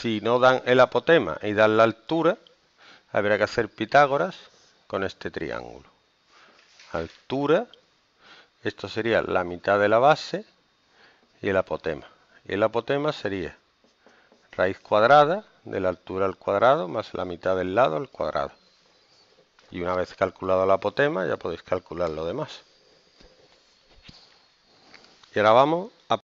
si no dan el apotema y dan la altura, habrá que hacer Pitágoras con este triángulo. Altura, esto sería la mitad de la base y el apotema. Y el apotema sería raíz cuadrada de la altura al cuadrado más la mitad del lado al cuadrado. Y una vez calculado el apotema ya podéis calcular lo demás. Y ahora vamos a